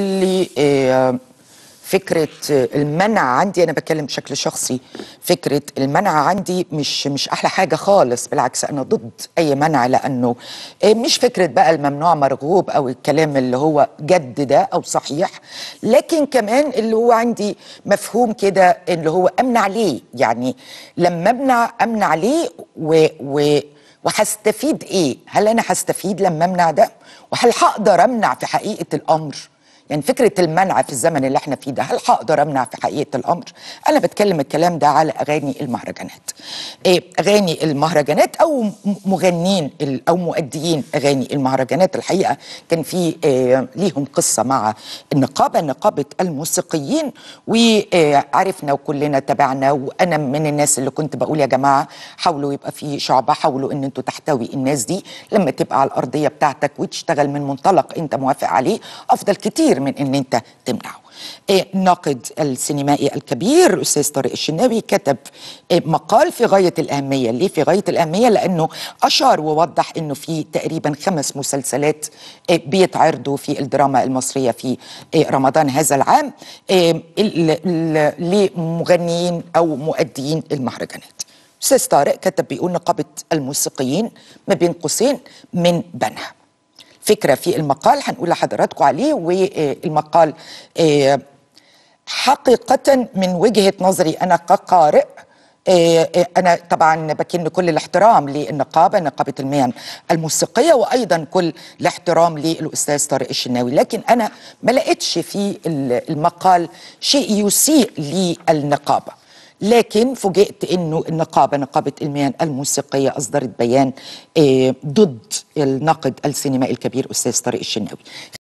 اللي آه، فكره آه، المنع عندي انا بتكلم بشكل شخصي فكره المنع عندي مش مش احلى حاجه خالص بالعكس انا ضد اي منع لانه آه، مش فكره بقى الممنوع مرغوب او الكلام اللي هو جد ده او صحيح لكن كمان اللي هو عندي مفهوم كده اللي هو امنع ليه يعني لما امنع امنع ليه و, و وهستفيد ايه هل انا هستفيد لما امنع ده وهل هقدر امنع في حقيقه الامر يعني فكره المنع في الزمن اللي احنا فيه ده هل هقدر امنع في حقيقه الامر انا بتكلم الكلام ده على اغاني المهرجانات إيه اغاني المهرجانات او مغنين او مؤديين اغاني المهرجانات الحقيقه كان في إيه ليهم قصه مع النقابه نقابه الموسيقيين وعرفنا وكلنا تابعنا وانا من الناس اللي كنت بقول يا جماعه حاولوا يبقى في شعبه حاولوا ان انتوا تحتوي الناس دي لما تبقى على الارضيه بتاعتك وتشتغل من منطلق انت موافق عليه افضل كتير من ان انت تمنعه إيه، ناقد السينمائي الكبير الاستاذ طارق الشناوي كتب إيه، مقال في غايه الاهميه ليه في غايه الاهميه لانه اشار ووضح انه في تقريبا خمس مسلسلات إيه، بيتعرضوا في الدراما المصريه في رمضان هذا العام لمغنيين او مؤديين المهرجانات استاذ طارق كتب بيقول نقابه الموسيقيين ما بين قوسين من بنها فكره في المقال هنقول لحضراتكم عليه والمقال آه، حقيقه من وجهه نظري انا كقارئ آه، آه، أنا طبعا بكن كل الاحترام للنقابة نقابة المهن الموسيقية وأيضا كل الاحترام للأستاذ طارق الشناوي لكن أنا ما لقيتش في المقال شيء يسيء للنقابة لكن فوجئت انه النقابه نقابه المهن الموسيقيه اصدرت بيان آه، ضد الناقد السينمائي الكبير استاذ طارق الشناوي